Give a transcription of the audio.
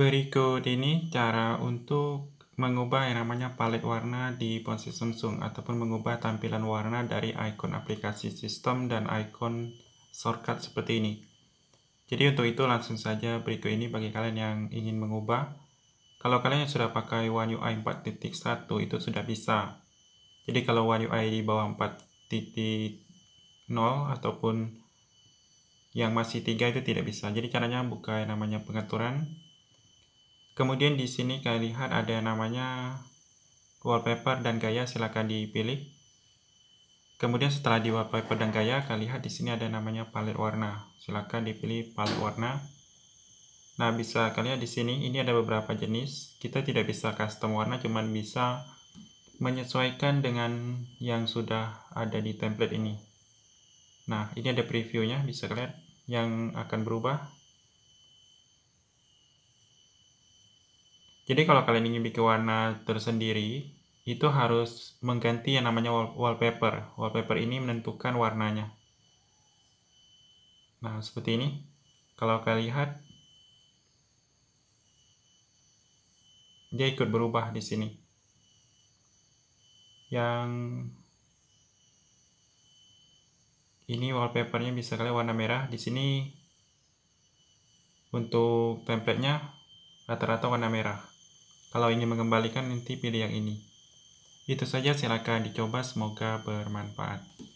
Berikut ini cara untuk mengubah yang namanya palet warna di ponsel Samsung ataupun mengubah tampilan warna dari ikon aplikasi sistem dan ikon shortcut seperti ini. Jadi untuk itu langsung saja berikut ini bagi kalian yang ingin mengubah. Kalau kalian yang sudah pakai One UI 4.1 itu sudah bisa. Jadi kalau One UI di bawah 4.0 ataupun yang masih tiga itu tidak bisa. Jadi caranya buka yang namanya pengaturan Kemudian di sini kalian lihat ada namanya wallpaper dan gaya silahkan dipilih. Kemudian setelah di wallpaper dan gaya, kalian lihat di sini ada namanya palet warna. Silahkan dipilih palet warna. Nah, bisa kalian lihat di sini, ini ada beberapa jenis. Kita tidak bisa custom warna, cuman bisa menyesuaikan dengan yang sudah ada di template ini. Nah, ini ada previewnya, bisa kalian lihat yang akan berubah Jadi kalau kalian ingin bikin warna tersendiri, itu harus mengganti yang namanya wallpaper. Wallpaper ini menentukan warnanya. Nah, seperti ini. Kalau kalian lihat, dia ikut berubah di sini. Yang ini wallpapernya bisa kalian warna merah. Di sini untuk templatenya rata-rata warna merah. Kalau ingin mengembalikan, nanti pilih yang ini. Itu saja, silakan dicoba. Semoga bermanfaat.